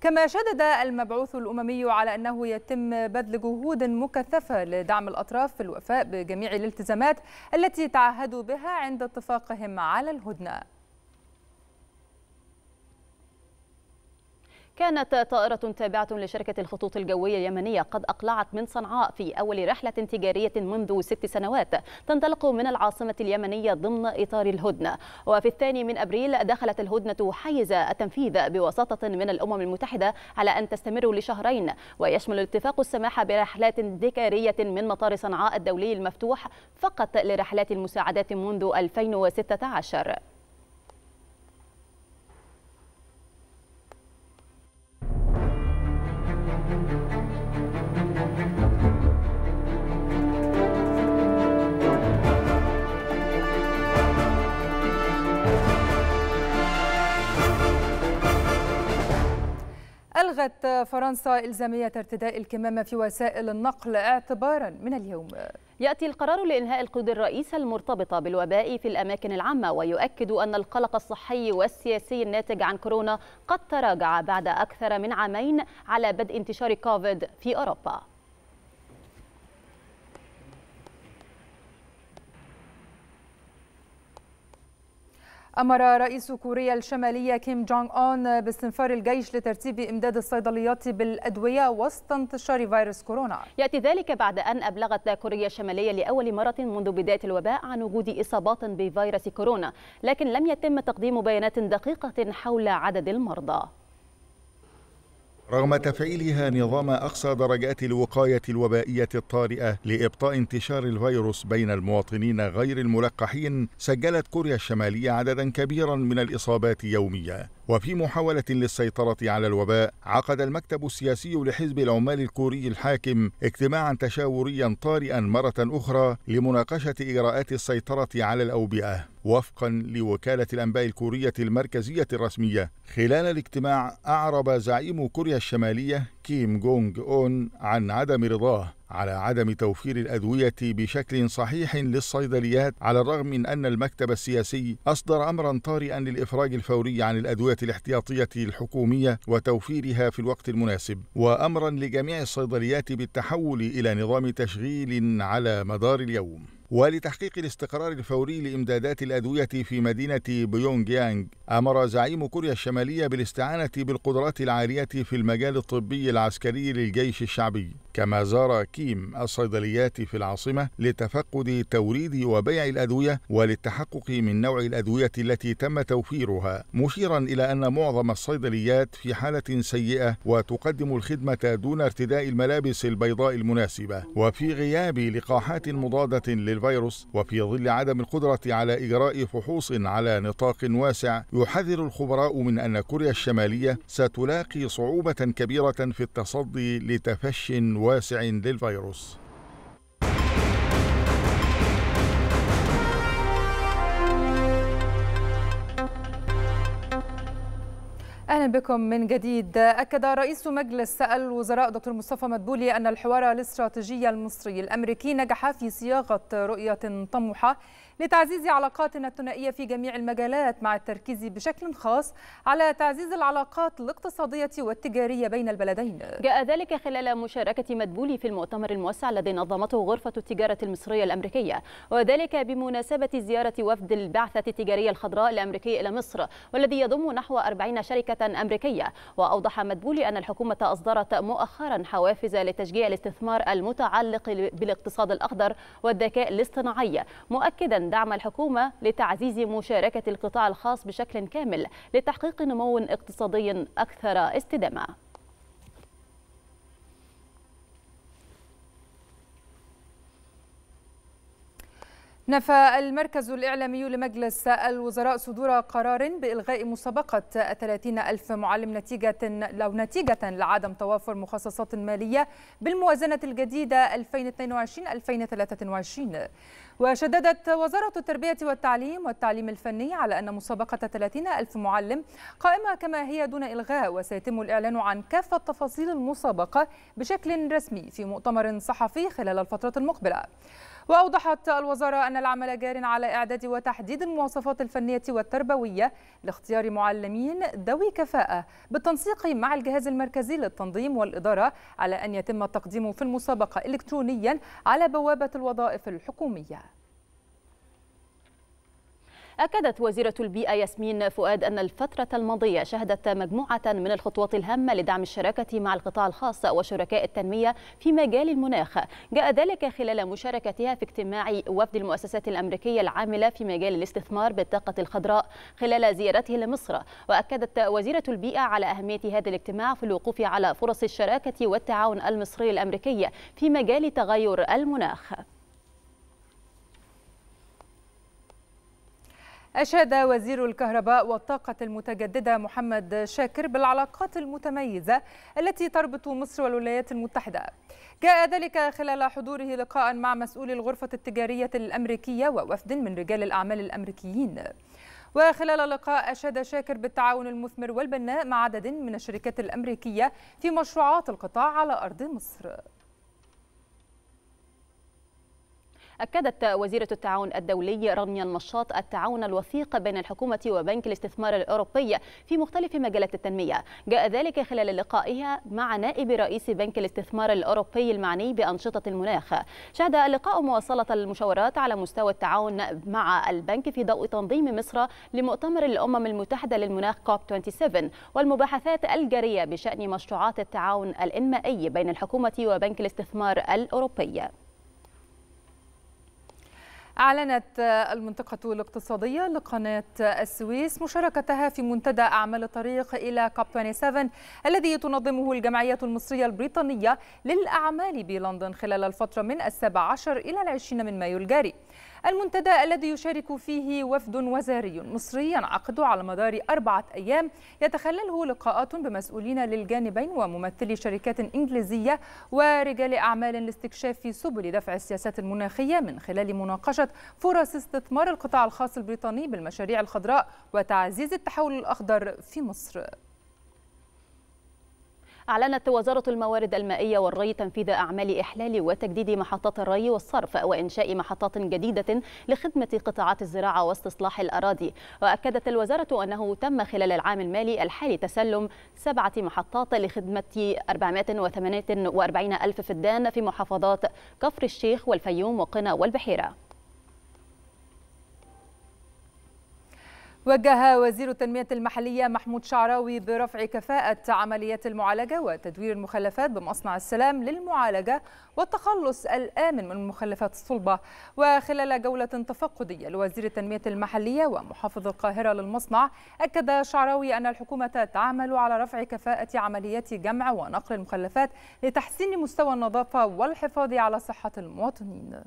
كما شدد المبعوث الأممي على أنه يتم بذل جهود مكثفة لدعم الأطراف في الوفاء بجميع الالتزامات التي تعهدوا بها عند اتفاقهم على الهدنة كانت طائرة تابعة لشركة الخطوط الجوية اليمنية قد أقلعت من صنعاء في أول رحلة تجارية منذ ست سنوات تنطلق من العاصمة اليمنية ضمن إطار الهدنة وفي الثاني من أبريل دخلت الهدنة حيز التنفيذ بوساطة من الأمم المتحدة على أن تستمر لشهرين ويشمل الاتفاق السماح برحلات تجارية من مطار صنعاء الدولي المفتوح فقط لرحلات المساعدات منذ 2016 ألغت فرنسا إلزامية ارتداء الكمامة في وسائل النقل اعتبارا من اليوم يأتي القرار لإنهاء القيود الرئيسة المرتبطة بالوباء في الأماكن العامة ويؤكد أن القلق الصحي والسياسي الناتج عن كورونا قد تراجع بعد أكثر من عامين على بدء انتشار كوفيد في أوروبا أمر رئيس كوريا الشمالية كيم جونغ أون باستنفار الجيش لترتيب إمداد الصيدليات بالأدوية وسط انتشار فيروس كورونا يأتي ذلك بعد أن أبلغت كوريا الشمالية لأول مرة منذ بداية الوباء عن وجود إصابات بفيروس كورونا لكن لم يتم تقديم بيانات دقيقة حول عدد المرضى رغم تفعيلها نظام اقصى درجات الوقايه الوبائيه الطارئه لابطاء انتشار الفيروس بين المواطنين غير الملقحين سجلت كوريا الشماليه عددا كبيرا من الاصابات يوميا وفي محاولة للسيطرة على الوباء عقد المكتب السياسي لحزب العمال الكوري الحاكم اجتماعا تشاوريا طارئا مرة أخرى لمناقشة إجراءات السيطرة على الأوبئة وفقا لوكالة الأنباء الكورية المركزية الرسمية خلال الاجتماع أعرب زعيم كوريا الشمالية كيم جونج أون عن عدم رضاه على عدم توفير الأدوية بشكل صحيح للصيدليات على الرغم من أن المكتب السياسي أصدر أمرا طارئا للإفراج الفوري عن الأدوية الاحتياطية الحكومية وتوفيرها في الوقت المناسب وأمرا لجميع الصيدليات بالتحول إلى نظام تشغيل على مدار اليوم ولتحقيق الاستقرار الفوري لإمدادات الأدوية في مدينة بيونغ يانغ أمر زعيم كوريا الشمالية بالاستعانة بالقدرات العالية في المجال الطبي العسكري للجيش الشعبي كما زار كيم الصيدليات في العاصمة لتفقد توريد وبيع الأدوية وللتحقق من نوع الأدوية التي تم توفيرها مشيرا إلى أن معظم الصيدليات في حالة سيئة وتقدم الخدمة دون ارتداء الملابس البيضاء المناسبة وفي غياب لقاحات مضادة للفيروس وفي ظل عدم القدرة على إجراء فحوص على نطاق واسع يحذر الخبراء من أن كوريا الشمالية ستلاقي صعوبة كبيرة في التصدي لتفش واسع للفيروس اهلا بكم من جديد اكد رئيس مجلس الوزراء دكتور مصطفى مدبولي ان الحوار الاستراتيجي المصري الامريكي نجح في صياغه رؤيه طموحه لتعزيز علاقاتنا الثنائية في جميع المجالات مع التركيز بشكل خاص على تعزيز العلاقات الاقتصادية والتجارية بين البلدين جاء ذلك خلال مشاركة مدبولي في المؤتمر الموسع الذي نظمته غرفة التجارة المصرية الأمريكية وذلك بمناسبة زيارة وفد البعثة التجارية الخضراء الأمريكية إلى مصر والذي يضم نحو 40 شركة أمريكية وأوضح مدبولي أن الحكومة أصدرت مؤخرا حوافز لتشجيع الاستثمار المتعلق بالاقتصاد الأخضر والذكاء الاصطناعي مؤكدا دعم الحكومة لتعزيز مشاركة القطاع الخاص بشكل كامل لتحقيق نمو اقتصادي أكثر استدامة نفى المركز الإعلامي لمجلس الوزراء صدور قرار بإلغاء مسابقة 30 ألف معلم نتيجة لو نتيجة لعدم توافر مخصصات مالية بالموازنة الجديدة 2022-2023 وشددت وزارة التربية والتعليم والتعليم الفني على أن مسابقة 30 ألف معلم قائمة كما هي دون إلغاء وسيتم الإعلان عن كافة تفاصيل المسابقة بشكل رسمي في مؤتمر صحفي خلال الفترة المقبلة وأوضحت الوزارة أن العمل جار على إعداد وتحديد المواصفات الفنية والتربوية لاختيار معلمين ذوي كفاءة بالتنسيق مع الجهاز المركزي للتنظيم والإدارة على أن يتم التقديم في المسابقة إلكترونيا على بوابة الوظائف الحكومية أكدت وزيرة البيئة ياسمين فؤاد أن الفترة الماضية شهدت مجموعة من الخطوات الهامة لدعم الشراكة مع القطاع الخاص وشركاء التنمية في مجال المناخ جاء ذلك خلال مشاركتها في اجتماع وفد المؤسسات الأمريكية العاملة في مجال الاستثمار بالطاقة الخضراء خلال زيارته لمصر وأكدت وزيرة البيئة على أهمية هذا الاجتماع في الوقوف على فرص الشراكة والتعاون المصري الأمريكي في مجال تغير المناخ أشاد وزير الكهرباء والطاقة المتجددة محمد شاكر بالعلاقات المتميزة التي تربط مصر والولايات المتحدة. جاء ذلك خلال حضوره لقاء مع مسؤولي الغرفة التجارية الأمريكية ووفد من رجال الأعمال الأمريكيين. وخلال اللقاء أشاد شاكر بالتعاون المثمر والبناء مع عدد من الشركات الأمريكية في مشروعات القطاع على أرض مصر. أكدت وزيرة التعاون الدولي رانيا النشاط التعاون الوثيق بين الحكومة وبنك الاستثمار الأوروبي في مختلف مجالات التنمية جاء ذلك خلال لقائها مع نائب رئيس بنك الاستثمار الأوروبي المعني بأنشطة المناخ شهد اللقاء مواصلة المشاورات على مستوى التعاون مع البنك في ضوء تنظيم مصر لمؤتمر الأمم المتحدة للمناخ كوب 27 والمباحثات الجارية بشأن مشروعات التعاون الإنمائي بين الحكومة وبنك الاستثمار الأوروبي أعلنت المنطقة الاقتصادية لقناة السويس مشاركتها في منتدى أعمال الطريق إلى كاب 27 الذي تنظمه الجمعية المصرية البريطانية للأعمال بلندن خلال الفترة من السابع عشر إلى العشرين من مايو الجاري المنتدى الذي يشارك فيه وفد وزاري مصري ينعقد على مدار أربعة أيام يتخلله لقاءات بمسؤولين للجانبين وممثلي شركات إنجليزية ورجال أعمال لاستكشاف سبل دفع السياسات المناخية من خلال مناقشة فرص استثمار القطاع الخاص البريطاني بالمشاريع الخضراء وتعزيز التحول الأخضر في مصر أعلنت وزارة الموارد المائية والري تنفيذ أعمال إحلال وتجديد محطات الري والصرف وإنشاء محطات جديدة لخدمة قطاعات الزراعة واستصلاح الأراضي وأكدت الوزارة أنه تم خلال العام المالي الحالي تسلم سبعة محطات لخدمة 448 ألف فدان في محافظات كفر الشيخ والفيوم وقنا والبحيرة وجه وزير التنمية المحلية محمود شعراوي برفع كفاءة عمليات المعالجة وتدوير المخلفات بمصنع السلام للمعالجة والتخلص الآمن من المخلفات الصلبة وخلال جولة تفقدية لوزير التنمية المحلية ومحافظ القاهرة للمصنع أكد شعراوي أن الحكومة تعمل على رفع كفاءة عمليات جمع ونقل المخلفات لتحسين مستوى النظافة والحفاظ على صحة المواطنين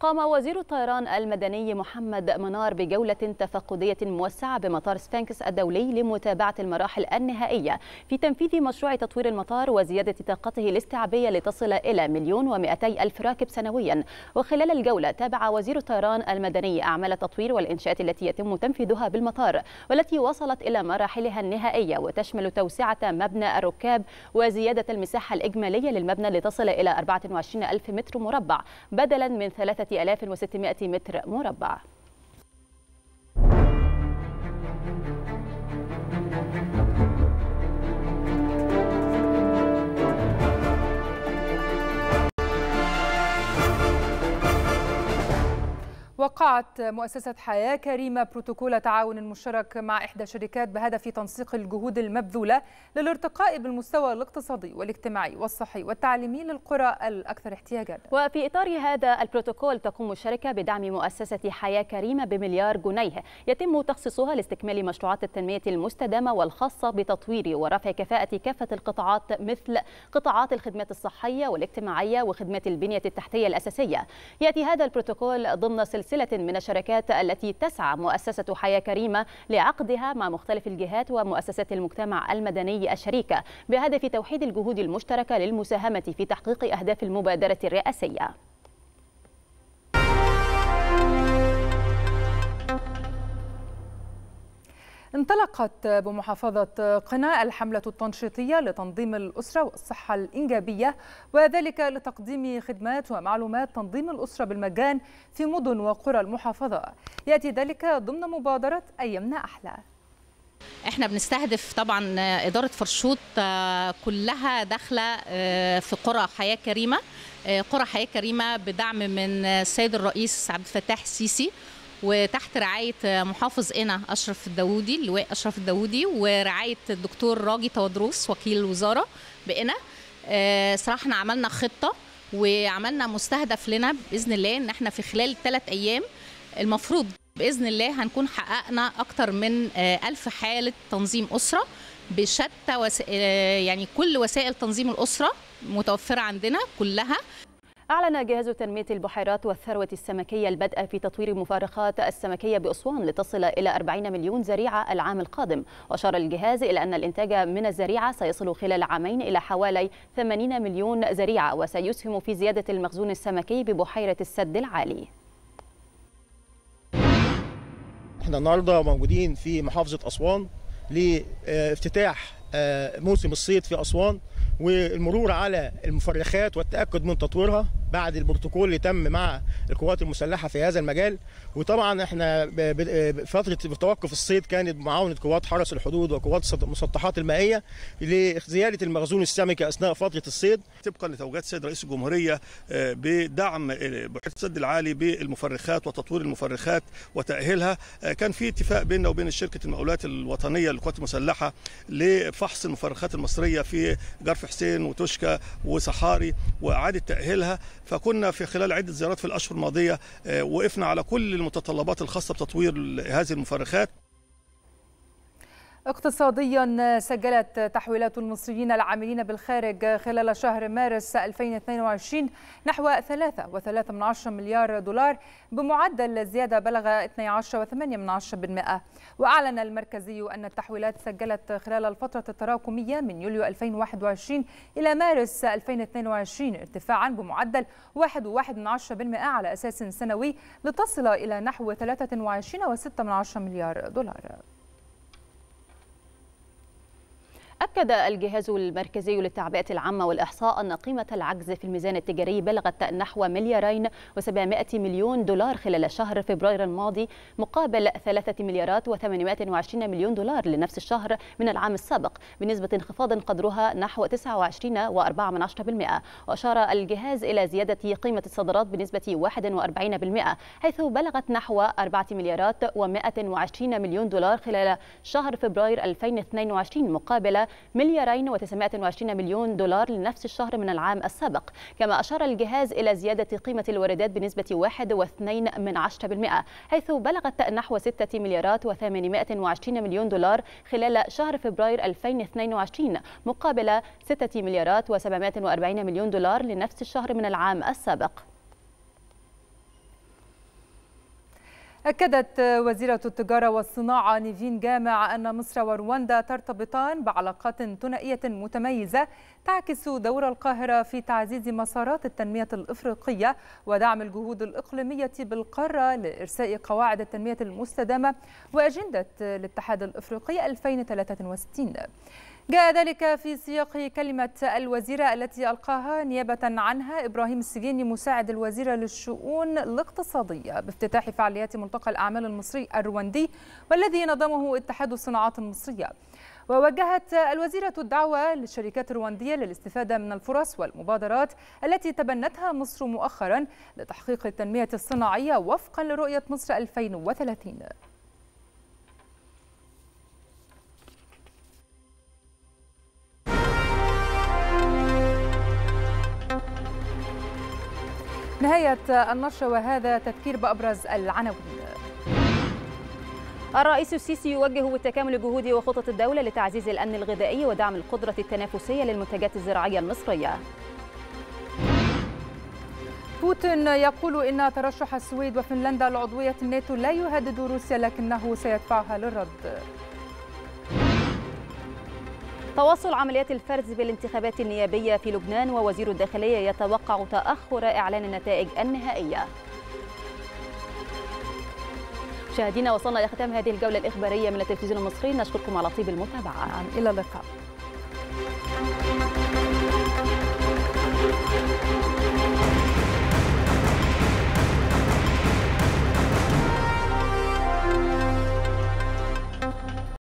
قام وزير الطيران المدني محمد منار بجولة تفقدية موسعة بمطار سفنكس الدولي لمتابعة المراحل النهائية في تنفيذ مشروع تطوير المطار وزيادة طاقته الاستيعابية لتصل إلى مليون ومئتي ألف راكب سنويا وخلال الجولة تابع وزير الطيران المدني أعمال التطوير والإنشاءات التي يتم تنفيذها بالمطار والتي وصلت إلى مراحلها النهائية وتشمل توسعة مبنى الركاب وزيادة المساحة الإجمالية للمبنى لتصل إلى 24 ألف متر مربع بدلا من ثلاثة 3600 متر مربع وقعت مؤسسة حياة كريمة بروتوكول تعاون مشترك مع إحدى الشركات بهدف تنسيق الجهود المبذولة للارتقاء بالمستوى الاقتصادي والاجتماعي والصحي والتعليمي للقرى الأكثر احتياجا وفي إطار هذا البروتوكول تقوم الشركة بدعم مؤسسة حياة كريمة بمليار جنيه يتم تخصيصها لاستكمال مشروعات التنمية المستدامة والخاصة بتطوير ورفع كفاءة كافة القطاعات مثل قطاعات الخدمات الصحية والاجتماعية وخدمات البنية التحتية الأساسية يأتي هذا البروتوكول ضمن سلسلة سلسلة من الشركات التي تسعى مؤسسة حياة كريمة لعقدها مع مختلف الجهات ومؤسسات المجتمع المدني الشريكة بهدف توحيد الجهود المشتركة للمساهمة في تحقيق أهداف المبادرة الرئاسية انطلقت بمحافظة قنا الحملة التنشيطية لتنظيم الأسرة والصحة الإنجابية وذلك لتقديم خدمات ومعلومات تنظيم الأسرة بالمجان في مدن وقرى المحافظة يأتي ذلك ضمن مبادرة أيامنا أحلى احنا بنستهدف طبعا اداره فرشوط آه، كلها داخله آه، في قرى حياه كريمه آه، قرى حياه كريمه بدعم من السيد الرئيس عبد الفتاح السيسي وتحت رعايه محافظ قنا اشرف الداوودي اللواء اشرف الداوودي ورعايه الدكتور راجي تودروس وكيل الوزاره بقنا آه، صراحه احنا عملنا خطه وعملنا مستهدف لنا باذن الله ان احنا في خلال ثلاث ايام المفروض باذن الله هنكون حققنا اكثر من آه، ألف حاله تنظيم اسره بشتى وس... آه، يعني كل وسائل تنظيم الاسره متوفره عندنا كلها أعلن جهاز تنمية البحيرات والثروة السمكية البدء في تطوير مفارقات السمكية بأسوان لتصل إلى 40 مليون زريعة العام القادم وأشار الجهاز إلى أن الإنتاج من الزريعة سيصل خلال عامين إلى حوالي 80 مليون زريعة وسيسهم في زيادة المخزون السمكي ببحيرة السد العالي احنا النهارده موجودين في محافظة أسوان لافتتاح آه، موسم الصيد في أسوان والمرور على المفرخات والتأكد من تطويرها بعد البروتوكول اللي تم مع القوات المسلحة في هذا المجال وطبعا احنا فترة توقف الصيد كانت معاونة قوات حرس الحدود وقوات المسطحات المائية لزيادة المخزون السمكي أثناء فترة الصيد طبقا لتوجيهات السيد رئيس الجمهورية آه، بدعم بحيث السد العالي بالمفرخات وتطوير المفرخات وتأهيلها آه، كان في اتفاق بيننا وبين شركة المقاولات الوطنية للقوات المسلحة لفعل فحص المفرخات المصريه في جرف حسين وتوشكا وصحاري واعاده تاهيلها فكنا في خلال عده زيارات في الاشهر الماضيه آه، وقفنا على كل المتطلبات الخاصه بتطوير هذه المفرخات اقتصاديا سجلت تحويلات المصريين العاملين بالخارج خلال شهر مارس 2022 نحو 3.3 مليار دولار بمعدل زيادة بلغ 12.8% وأعلن المركزي أن التحويلات سجلت خلال الفترة التراكمية من يوليو 2021 إلى مارس 2022 ارتفاعا بمعدل 1.1% على أساس سنوي لتصل إلى نحو 23.6 مليار دولار أكد الجهاز المركزي للتعبئة العامة والإحصاء أن قيمة العجز في الميزان التجاري بلغت نحو مليارين و700 مليون دولار خلال شهر فبراير الماضي مقابل 3 مليارات و820 مليون دولار لنفس الشهر من العام السابق بنسبة انخفاض قدرها نحو 29.4% وأشار الجهاز إلى زيادة قيمة الصادرات بنسبة 41% حيث بلغت نحو 4 مليارات و120 مليون دولار خلال شهر فبراير 2022 مقابل مليارين و920 مليون دولار لنفس الشهر من العام السابق كما أشار الجهاز إلى زيادة قيمة الواردات بنسبة 1.2 من حيث بلغت نحو 6 مليارات و820 مليون دولار خلال شهر فبراير 2022 مقابل 6 مليارات و740 مليون دولار لنفس الشهر من العام السابق أكدت وزيرة التجارة والصناعة نيفين جامع أن مصر ورواندا ترتبطان بعلاقات ثنائية متميزة تعكس دور القاهرة في تعزيز مسارات التنمية الإفريقية ودعم الجهود الإقليمية بالقارة لإرساء قواعد التنمية المستدامة وأجندة الاتحاد الإفريقي 2063 جاء ذلك في سياق كلمة الوزيرة التي ألقاها نيابة عنها إبراهيم السجيني مساعد الوزيرة للشؤون الاقتصادية بافتتاح فعاليات ملتقى الأعمال المصري الرواندي والذي نظمه اتحاد الصناعات المصرية ووجهت الوزيرة الدعوة للشركات الرواندية للاستفادة من الفرص والمبادرات التي تبنتها مصر مؤخرا لتحقيق التنمية الصناعية وفقا لرؤية مصر 2030 نهاية النشرة وهذا تذكير بأبرز العناوين الرئيس السيسي يوجه بالتكامل جهود وخطط الدولة لتعزيز الأمن الغذائي ودعم القدرة التنافسية للمنتجات الزراعية المصرية بوتين يقول إن ترشح السويد وفنلندا لعضوية الناتو لا يهدد روسيا لكنه سيدفعها للرد تواصل عمليات الفرز بالانتخابات النيابية في لبنان ووزير الداخلية يتوقع تأخر إعلان النتائج النهائية مشاهدينا وصلنا لختام هذه الجولة الإخبارية من التلفزيون المصري نشكركم على طيب المتابعة إلى اللقاء